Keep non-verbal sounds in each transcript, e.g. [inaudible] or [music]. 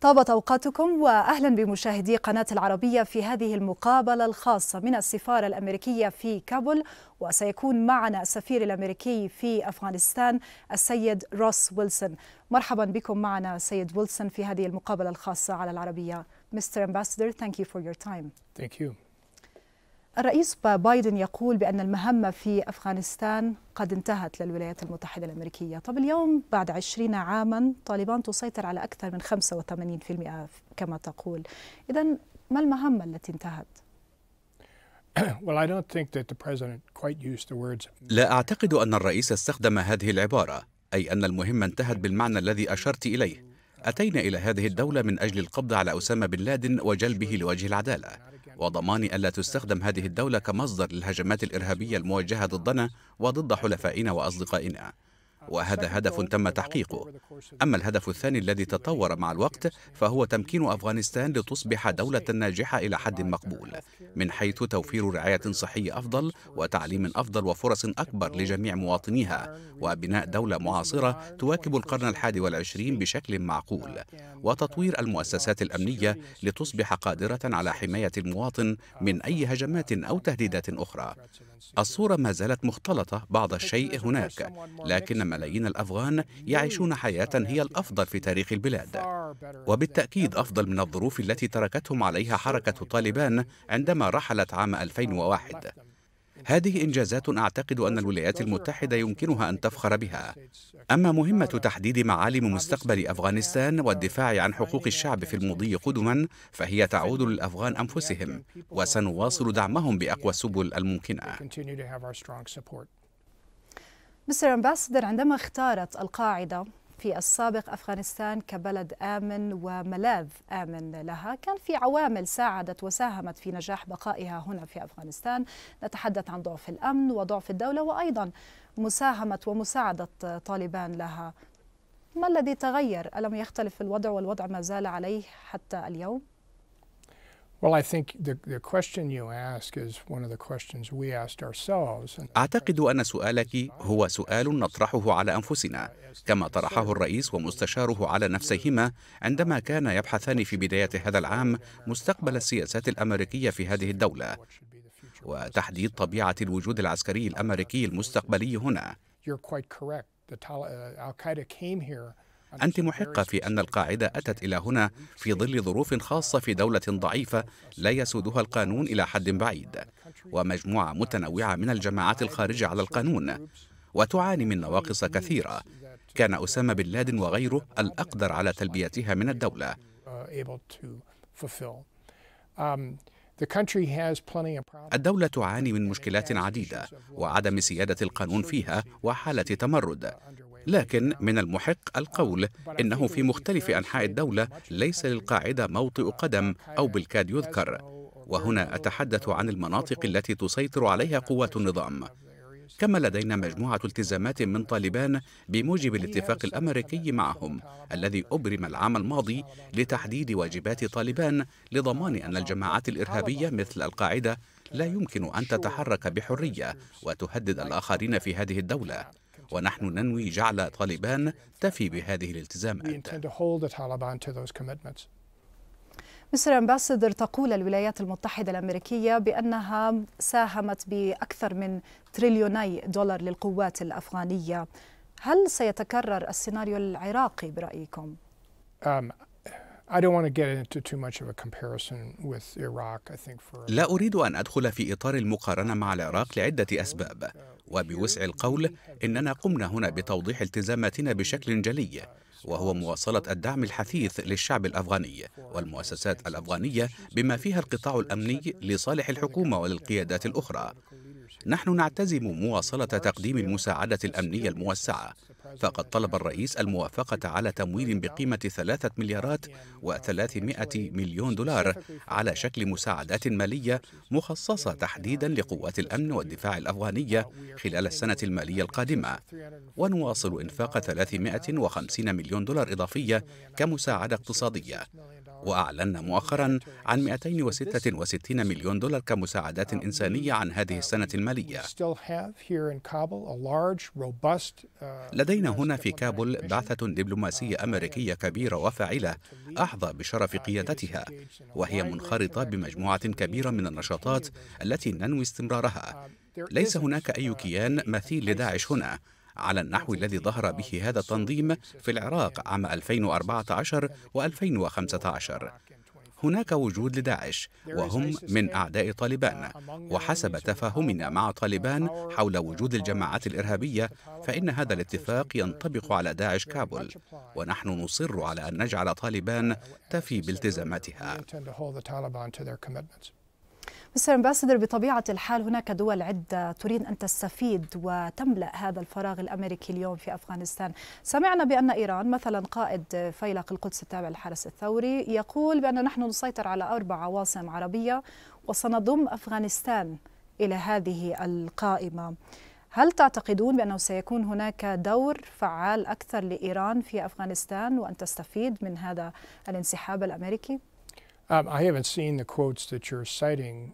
طابت أوقاتكم وأهلا بمشاهدي قناة العربية في هذه المقابلة الخاصة من السفارة الأمريكية في كابول وسيكون معنا السفير الأمريكي في أفغانستان السيد روس ويلسون مرحبا بكم معنا سيد ويلسون في هذه المقابلة الخاصة على العربية Mr. Ambassador, thank you for your time. Thank you. الرئيس بايدن يقول بأن المهمة في أفغانستان قد انتهت للولايات المتحدة الأمريكية طب اليوم بعد عشرين عاما طالبان تسيطر على أكثر من 85% كما تقول إذا ما المهمة التي انتهت؟ [coughs] لا أعتقد أن الرئيس استخدم هذه العبارة أي أن المهمة انتهت بالمعنى الذي أشرت إليه أتينا إلى هذه الدولة من أجل القبض على أسامة بن لادن وجلبه لوجه العدالة وضمان ألا تستخدم هذه الدولة كمصدر للهجمات الإرهابية الموجهة ضدنا وضد حلفائنا وأصدقائنا وهذا هدف تم تحقيقه أما الهدف الثاني الذي تطور مع الوقت فهو تمكين أفغانستان لتصبح دولة ناجحة إلى حد مقبول من حيث توفير رعاية صحية أفضل وتعليم أفضل وفرص أكبر لجميع مواطنيها وبناء دولة معاصرة تواكب القرن الحادي والعشرين بشكل معقول وتطوير المؤسسات الأمنية لتصبح قادرة على حماية المواطن من أي هجمات أو تهديدات أخرى الصورة ما زالت مختلطة بعض الشيء هناك لكن ملايين الأفغان يعيشون حياة هي الأفضل في تاريخ البلاد وبالتأكيد أفضل من الظروف التي تركتهم عليها حركة طالبان عندما رحلت عام 2001 هذه إنجازات أعتقد أن الولايات المتحدة يمكنها أن تفخر بها أما مهمة تحديد معالم مستقبل أفغانستان والدفاع عن حقوق الشعب في المضي قدما فهي تعود للأفغان أنفسهم وسنواصل دعمهم بأقوى السبل الممكنة مستر أمباسدر عندما اختارت القاعدة في السابق أفغانستان كبلد آمن وملاذ آمن لها كان في عوامل ساعدت وساهمت في نجاح بقائها هنا في أفغانستان نتحدث عن ضعف الأمن وضعف الدولة وأيضا مساهمة ومساعدة طالبان لها ما الذي تغير؟ ألم يختلف الوضع والوضع ما زال عليه حتى اليوم؟ أعتقد أن سؤالك هو سؤال نطرحه على أنفسنا كما طرحه الرئيس ومستشاره على نفسيهما عندما كان يبحثان في بداية هذا العام مستقبل السياسات الأمريكية في هذه الدولة وتحديد طبيعة الوجود العسكري الأمريكي المستقبلي هنا. أنت محقة في أن القاعدة أتت إلى هنا في ظل ظروف خاصة في دولة ضعيفة لا يسودها القانون إلى حد بعيد ومجموعة متنوعة من الجماعات الخارجة على القانون وتعاني من نواقص كثيرة كان أسامة بن لادن وغيره الأقدر على تلبيتها من الدولة uh, um, الدولة تعاني من مشكلات عديدة وعدم سيادة القانون فيها وحالة تمرد لكن من المحق القول إنه في مختلف أنحاء الدولة ليس للقاعدة موطئ قدم أو بالكاد يذكر وهنا أتحدث عن المناطق التي تسيطر عليها قوات النظام كما لدينا مجموعة التزامات من طالبان بموجب الاتفاق الأمريكي معهم الذي أبرم العام الماضي لتحديد واجبات طالبان لضمان أن الجماعات الإرهابية مثل القاعدة لا يمكن أن تتحرك بحرية وتهدد الآخرين في هذه الدولة ونحن ننوي جعل طالبان تفي بهذه الالتزامات مستر امباسدر تقول الولايات المتحدة الأمريكية بأنها ساهمت بأكثر من تريليوني دولار للقوات الأفغانية هل سيتكرر السيناريو العراقي برأيكم؟ um, لا أريد أن أدخل في إطار المقارنة مع العراق لعدة أسباب وبوسع القول إننا قمنا هنا بتوضيح التزاماتنا بشكل جلي وهو مواصلة الدعم الحثيث للشعب الأفغاني والمؤسسات الأفغانية بما فيها القطاع الأمني لصالح الحكومة وللقيادات الأخرى نحن نعتزم مواصلة تقديم المساعدة الأمنية الموسعة فقد طلب الرئيس الموافقة على تمويل بقيمة ثلاثة مليارات وثلاثمائة مليون دولار على شكل مساعدات مالية مخصصة تحديدا لقوات الأمن والدفاع الأفغانية خلال السنة المالية القادمة ونواصل إنفاق 350 مليون دولار إضافية كمساعدة اقتصادية وأعلنا مؤخرا عن 266 مليون دولار كمساعدات إنسانية عن هذه السنة المالية uh, لدينا لدينا هنا في كابول بعثة دبلوماسية أمريكية كبيرة وفاعلة أحظى بشرف قيادتها وهي منخرطة بمجموعة كبيرة من النشاطات التي ننوي استمرارها ليس هناك أي كيان مثيل لداعش هنا على النحو الذي ظهر به هذا التنظيم في العراق عام 2014 و2015 هناك وجود لداعش وهم من أعداء طالبان وحسب تفاهمنا مع طالبان حول وجود الجماعات الإرهابية فإن هذا الاتفاق ينطبق على داعش كابول ونحن نصر على أن نجعل طالبان تفي بالتزاماتها مستر امباسدر بطبيعه الحال هناك دول عده تريد ان تستفيد وتملا هذا الفراغ الامريكي اليوم في افغانستان، سمعنا بان ايران مثلا قائد فيلق القدس التابع للحرس الثوري يقول بان نحن نسيطر على اربع عواصم عربيه وسنضم افغانستان الى هذه القائمه. هل تعتقدون بانه سيكون هناك دور فعال اكثر لايران في افغانستان وان تستفيد من هذا الانسحاب الامريكي؟ Um, uh,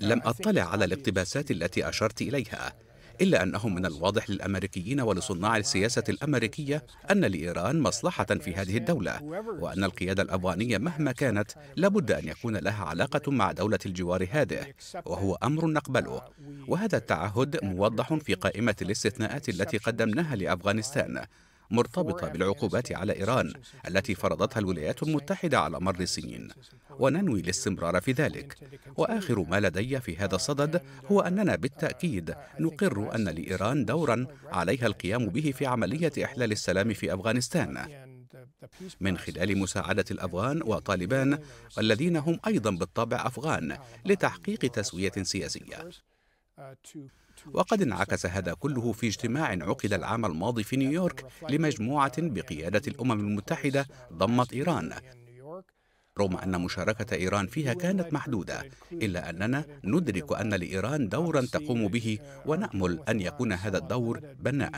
لم أطلع على الاقتباسات التي أشرت إليها إلا أنه من الواضح للأمريكيين ولصناع السياسة الأمريكية أن لإيران مصلحة في هذه الدولة وأن القيادة الأفغانية مهما كانت لابد أن يكون لها علاقة مع دولة الجوار هذه وهو أمر uh, نقبله وهذا التعهد موضح في قائمة الاستثناءات التي قدمناها لأفغانستان مرتبطة بالعقوبات على إيران التي فرضتها الولايات المتحدة على مر السنين وننوي الاستمرار في ذلك وآخر ما لدي في هذا الصدد هو أننا بالتأكيد نقر أن لإيران دورا عليها القيام به في عملية إحلال السلام في أفغانستان من خلال مساعدة الأفغان وطالبان الذين هم أيضا بالطبع أفغان لتحقيق تسوية سياسية وقد انعكس هذا كله في اجتماع عقد العام الماضي في نيويورك لمجموعة بقيادة الأمم المتحدة ضمت إيران رغم أن مشاركة إيران فيها كانت محدودة إلا أننا ندرك أن لإيران دورا تقوم به ونأمل أن يكون هذا الدور بناء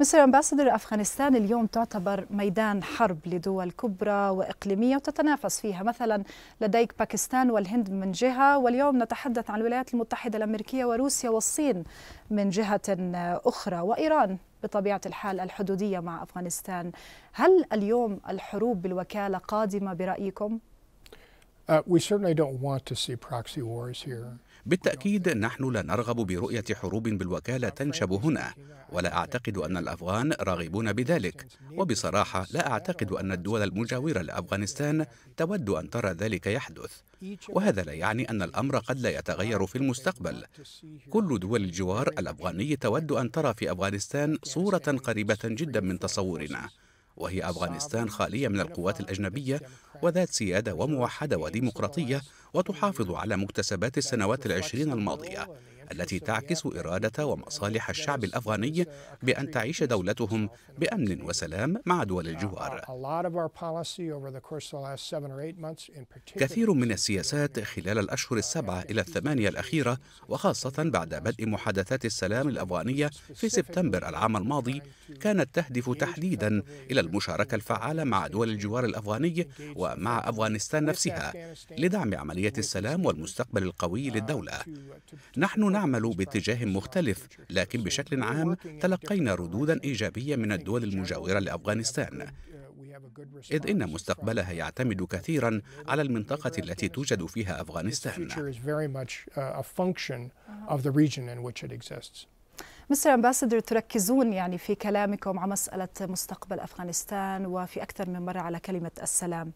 مستر أمباسدور أفغانستان اليوم تعتبر ميدان حرب لدول كبرى وإقليمية وتتنافس فيها مثلا لديك باكستان والهند من جهة واليوم نتحدث عن الولايات المتحدة الأمريكية وروسيا والصين من جهة أخرى وإيران بطبيعة الحال الحدودية مع أفغانستان هل اليوم الحروب بالوكالة قادمة برأيكم؟ Uh, we certainly don't want to see proxy wars here. بالتأكيد نحن لا نرغب برؤية حروب بالوكالة تنشب هنا ولا أعتقد أن الأفغان راغبون بذلك وبصراحة لا أعتقد أن الدول المجاورة لأفغانستان تود أن ترى ذلك يحدث وهذا لا يعني أن الأمر قد لا يتغير في المستقبل كل دول الجوار الأفغاني تود أن ترى في أفغانستان صورة قريبة جدا من تصورنا وهي أفغانستان خالية من القوات الأجنبية وذات سيادة وموحدة وديمقراطية وتحافظ على مكتسبات السنوات العشرين الماضية التي تعكس إرادة ومصالح الشعب الأفغاني بأن تعيش دولتهم بأمن وسلام مع دول uh, الجوار. كثير من السياسات خلال الأشهر السبعة إلى الثمانية الأخيرة وخاصة بعد بدء محادثات السلام الأفغانية في سبتمبر العام الماضي كانت تهدف تحديدا إلى المشاركة الفعالة مع دول الجوار الأفغاني ومع أفغانستان نفسها لدعم عملية السلام والمستقبل القوي للدولة. نحن نعمل باتجاه مختلف لكن بشكل عام تلقينا ردودا إيجابية من الدول المجاورة لأفغانستان إذ إن مستقبلها يعتمد كثيرا على المنطقة التي توجد فيها أفغانستان uh, مستر امباسدر تركزون يعني في كلامكم على مسألة مستقبل أفغانستان وفي أكثر من مرة على كلمة السلام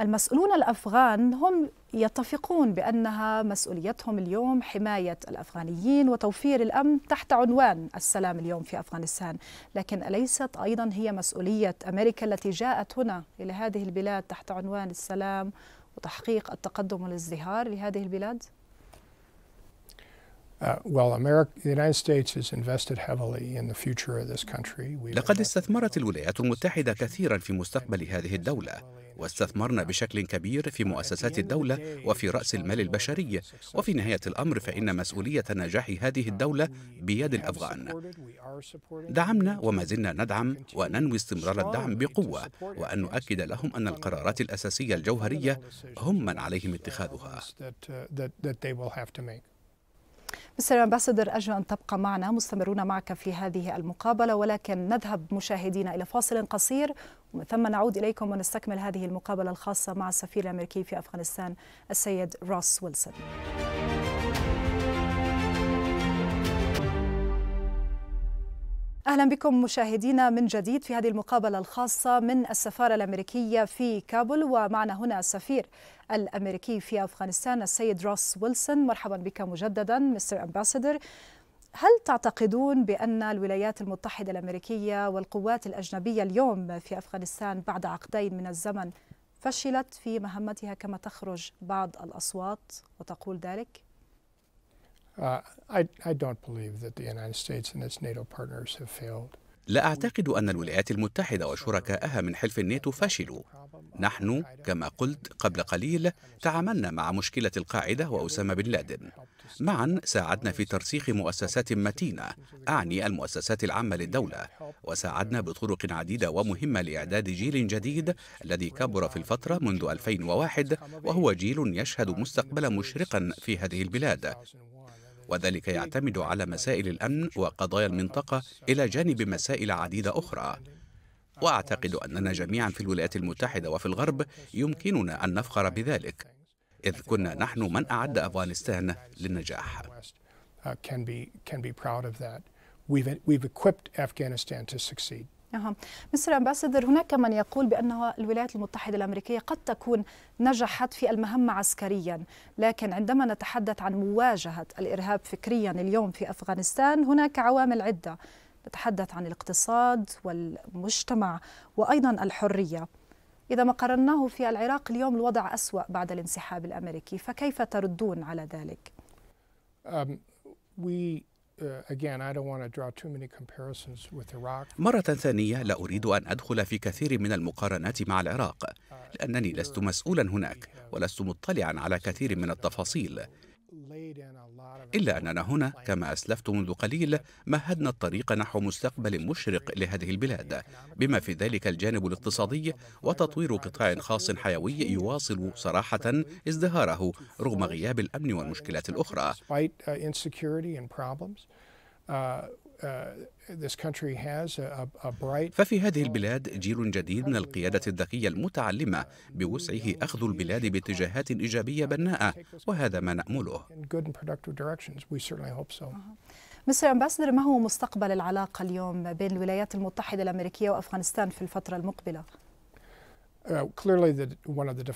المسؤولون الافغان هم يتفقون بانها مسؤوليتهم اليوم حمايه الافغانيين وتوفير الامن تحت عنوان السلام اليوم في افغانستان، لكن اليست ايضا هي مسؤوليه امريكا التي جاءت هنا الى هذه البلاد تحت عنوان السلام وتحقيق التقدم والازدهار لهذه البلاد؟ Uh, well, America, the United States has invested heavily in the future of this country. لقد استثمرت الولايات المتحدة كثيرا في مستقبل هذه الدولة. واستثمرنا بشكل كبير في مؤسسات الدولة وفي رأس المال البشري وفي نهاية الأمر فإن مسؤولية نجاح هذه الدولة بيد الأفغان دعمنا وما زلنا ندعم وننوي استمرار الدعم بقوة وأن نؤكد لهم أن القرارات الأساسية الجوهرية هم من عليهم اتخاذها uh, مستر امباسادر أرجو أن تبقى معنا مستمرون معك في هذه المقابلة ولكن نذهب مشاهدينا إلى فاصل قصير ومن ثم نعود إليكم ونستكمل هذه المقابلة الخاصة مع السفير الأمريكي في أفغانستان السيد روس ويلسون أهلا بكم مشاهدينا من جديد في هذه المقابلة الخاصة من السفارة الأمريكية في كابول ومعنا هنا السفير الأمريكي في أفغانستان السيد روس ويلسون مرحبا بك مجددا مستر امباسدر هل تعتقدون بأن الولايات المتحدة الأمريكية والقوات الأجنبية اليوم في أفغانستان بعد عقدين من الزمن فشلت في مهمتها كما تخرج بعض الأصوات وتقول ذلك؟ Uh, I, I don't believe that the United States and its NATO partners have failed. لا أعتقد أن الولايات المتحدة وشركائها من حلف الناتو فشلوا. نحن كما قلت قبل قليل تعاملنا مع مشكلة القاعدة وأسامة بن لادن. معا ساعدنا في ترسيخ مؤسسات متينة، أعني المؤسسات العامة للدولة، وساعدنا بطرق عديدة ومهمة لإعداد جيل جديد الذي كبر في الفترة منذ 2001 وهو جيل يشهد مستقبلا مشرقا في هذه البلاد. وذلك يعتمد على مسائل الأمن وقضايا المنطقة إلى جانب مسائل عديدة أخرى وأعتقد أننا جميعا في الولايات المتحدة وفي الغرب يمكننا أن نفخر بذلك إذ كنا نحن من أعد أفغانستان للنجاح uh, We've, we've equipped Afghanistan to succeed. مستر امباسادر هناك من يقول بان الولايات المتحده الامريكيه قد تكون نجحت في المهمه عسكريا لكن عندما نتحدث عن مواجهه الارهاب فكريا اليوم في افغانستان هناك عوامل عده نتحدث عن الاقتصاد والمجتمع وايضا الحريه اذا ما قررناه في العراق اليوم الوضع اسوا بعد الانسحاب الامريكي فكيف تردون على ذلك um, we Uh, مرة ثانية لا أريد أن أدخل في كثير من المقارنات مع العراق لأنني لست مسؤولا هناك ولست مطلعا على كثير من التفاصيل إلا أننا هنا كما أسلفت منذ قليل مهدنا الطريق نحو مستقبل مشرق لهذه البلاد بما في ذلك الجانب الاقتصادي وتطوير قطاع خاص حيوي يواصل صراحة ازدهاره رغم غياب الأمن والمشكلات الأخرى. Uh, ففي هذه البلاد جيل جديد من القيادة الذكية المتعلمة بوسعه أخذ البلاد باتجاهات إيجابية بناءة وهذا ما نأمله مستر أمباسدر uh-huh. ما هو مستقبل العلاقة اليوم بين الولايات المتحدة الأمريكية وأفغانستان في الفترة المقبلة؟ Uh, uh,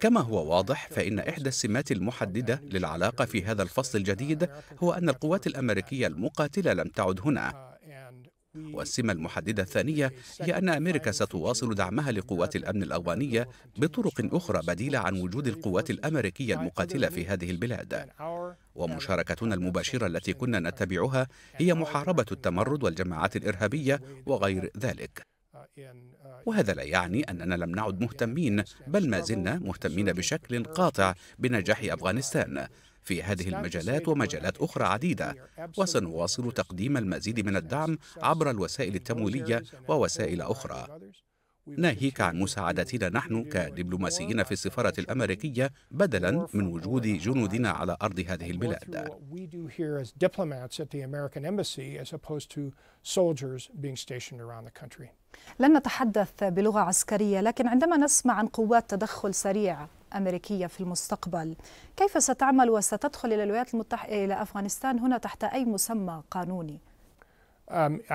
كما هو واضح فإن إحدى السمات المحددة للعلاقة في هذا الفصل الجديد هو أن القوات الأمريكية المقاتلة لم تعد هنا uh, والسمة المحددة الثانية هي أن أمريكا ستواصل دعمها لقوات الأمن الأغوانية بطرق أخرى بديلة عن وجود القوات الأمريكية المقاتلة في هذه البلاد ومشاركتنا المباشرة التي كنا نتبعها هي محاربة التمرد والجماعات الإرهابية وغير ذلك آه، وهذا لا يعني أننا لم نعد مهتمين بل ما زلنا مهتمين بشكل قاطع بنجاح أفغانستان في هذه المجالات ومجالات أخرى عديدة وسنواصل تقديم المزيد من الدعم عبر الوسائل التمويلية ووسائل أخرى ناهيك عن مساعدتنا نحن كدبلوماسيين في السفارة الأمريكية بدلا من وجود جنودنا على أرض هذه البلاد لن نتحدث بلغة عسكرية لكن عندما نسمع عن قوات تدخل سريع أمريكية في المستقبل كيف ستعمل وستدخل إلى الولايات المتحدة إلى أفغانستان هنا تحت أي مسمى قانوني؟ um,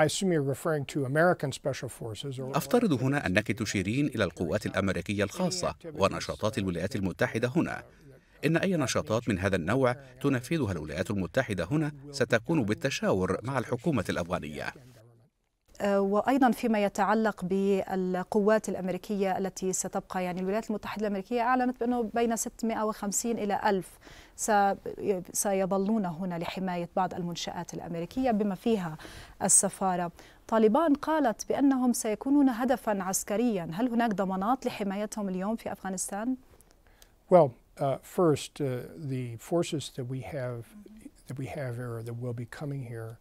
أفترض هنا أنك تشيرين إلى القوات الأمريكية الخاصة ونشاطات الولايات المتحدة هنا إن أي نشاطات من هذا النوع تنفذها الولايات المتحدة هنا ستكون بالتشاور مع الحكومة الأفغانية وايضا فيما يتعلق بالقوات الامريكيه التي ستبقى يعني الولايات المتحده الامريكيه اعلنت بانه بين 650 الى 1000 سيظلون هنا لحمايه بعض المنشات الامريكيه بما فيها السفاره طالبان قالت بانهم سيكونون هدفا عسكريا هل هناك ضمانات لحمايتهم اليوم في افغانستان well uh, first uh, the forces that we have that we have here that will be coming here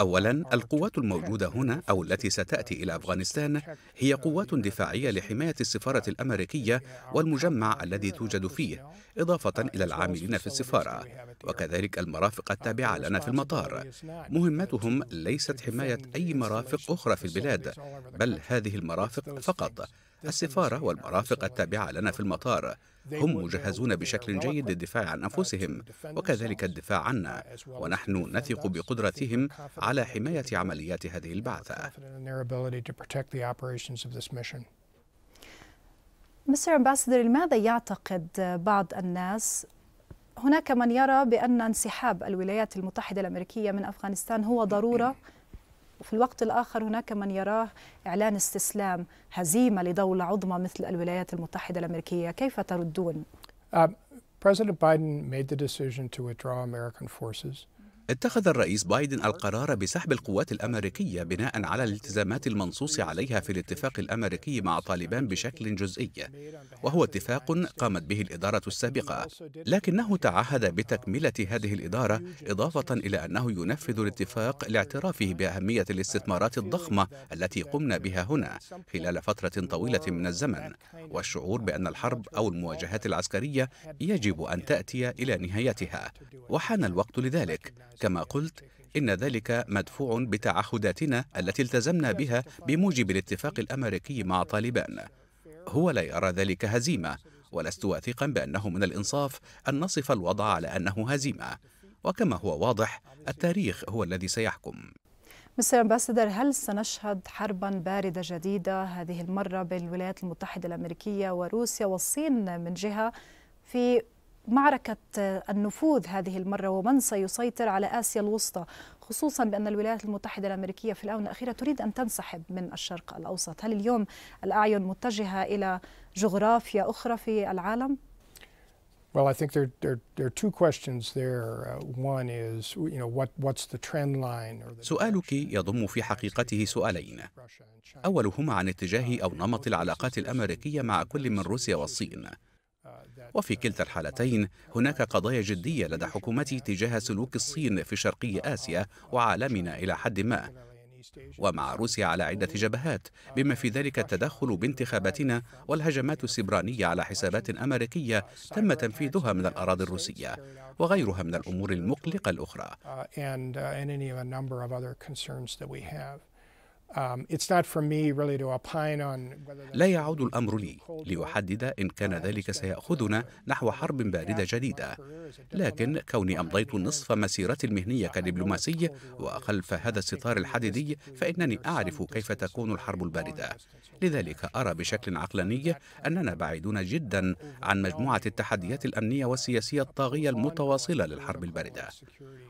أولا القوات الموجودة هنا أو التي ستأتي إلى أفغانستان هي قوات دفاعية لحماية السفارة الأمريكية والمجمع الذي توجد فيه إضافة إلى العاملين في السفارة وكذلك المرافق التابعة لنا في المطار مهمتهم ليست حماية أي مرافق أخرى في البلاد بل هذه المرافق فقط السفارة والمرافق التابعة لنا في المطار هم مجهزون بشكل جيد للدفاع عن أنفسهم وكذلك الدفاع عنا ونحن نثق بقدرتهم على حماية عمليات هذه البعثة مستر امباسدر لماذا يعتقد بعض الناس هناك من يرى بأن انسحاب الولايات المتحدة الأمريكية من أفغانستان هو ضرورة وفي الوقت الآخر هناك من يراه إعلان استسلام هزيمة لدولة عظمى مثل الولايات المتحدة الأمريكية كيف تردون؟ Um, President Biden made the decision to withdraw American forces. اتخذ الرئيس بايدن القرار بسحب القوات الامريكيه بناء على الالتزامات المنصوص عليها في الاتفاق الامريكي مع طالبان بشكل جزئي وهو اتفاق قامت به الاداره السابقه لكنه تعهد بتكمله هذه الاداره اضافه الى انه ينفذ الاتفاق لاعترافه باهميه الاستثمارات الضخمه التي قمنا بها هنا خلال فتره طويله من الزمن والشعور بان الحرب او المواجهات العسكريه يجب ان تاتي الى نهايتها وحان الوقت لذلك كما قلت إن ذلك مدفوع بتعهداتنا التي التزمنا بها بموجب الاتفاق الأمريكي مع طالبان هو لا يرى ذلك هزيمة ولست واثقا بأنه من الإنصاف أن نصف الوضع على أنه هزيمة وكما هو واضح التاريخ هو الذي سيحكم مستر امباسدر هل سنشهد حربا بارده جديده هذه المره بين الولايات المتحده الامريكيه وروسيا والصين من جهه في معركة النفوذ هذه المرة ومن سيسيطر على آسيا الوسطى خصوصا بأن الولايات المتحدة الأمريكية في الآونة الأخيرة تريد أن تنسحب من الشرق الأوسط هل اليوم الأعين متجهة إلى جغرافيا أخرى في العالم؟ Well, I think there, there, there are two questions there. Uh, one is, you know, what, what's the trend line or the سؤالك يضم في حقيقته سؤالين. أولهما عن اتجاه أو نمط uh, العلاقات الأمريكية مع كل من روسيا والصين. وفي كلتا الحالتين هناك قضايا جدية لدى حكومته تجاه سلوك الصين في شرقي آسيا وعالمنا إلى حد ما ومع روسيا على عدة جبهات بما في ذلك التدخل بانتخاباتنا والهجمات السبرانية على حسابات أمريكية تم تنفيذها من الأراضي الروسية وغيرها من الأمور المقلقة الأخرى uh, uh, Um, لا يعود الامر لي لاحدد ان كان ذلك سياخذنا نحو حرب بارده جديده لكن كوني امضيت نصف مسيرتي المهنيه كدبلوماسي وخلف هذا الستار الحديدي فانني اعرف كيف تكون الحرب البارده لذلك ارى بشكل عقلاني اننا بعيدون جدا عن مجموعه التحديات الامنيه والسياسيه الطاغيه المتواصله للحرب البارده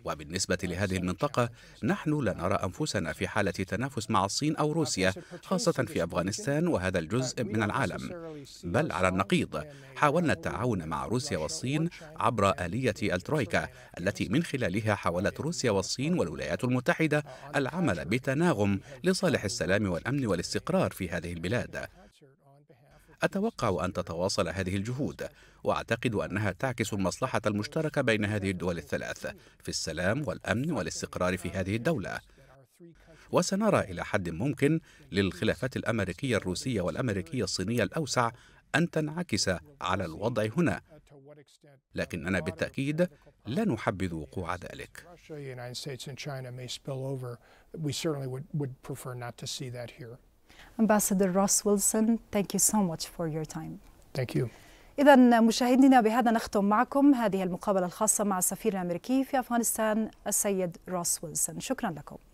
وبالنسبه لهذه المنطقه نحن لا نرى انفسنا في حاله تنافس مع الصين أو روسيا خاصة في أفغانستان وهذا الجزء من العالم بل على النقيض حاولنا التعاون مع روسيا والصين عبر آلية الترويكا التي من خلالها حاولت روسيا والصين والولايات المتحدة العمل بتناغم لصالح السلام والأمن والاستقرار في هذه البلاد أتوقع أن تتواصل هذه الجهود وأعتقد أنها تعكس المصلحة المشتركة بين هذه الدول الثلاث في السلام والأمن والاستقرار في هذه الدولة وسنرى إلى حد ممكن للخلافات الأمريكية الروسية والأمريكية الصينية الأوسع أن تنعكس على الوضع هنا لكننا بالتأكيد لا نحبذ وقوع ذلك Ambassador Ross Wilson, thank you so much for your time. Thank you. إذا مشاهدينا بهذا نختم معكم هذه المقابلة الخاصة مع السفير الأمريكي في أفغانستان السيد روس ويلسون شكرا لكم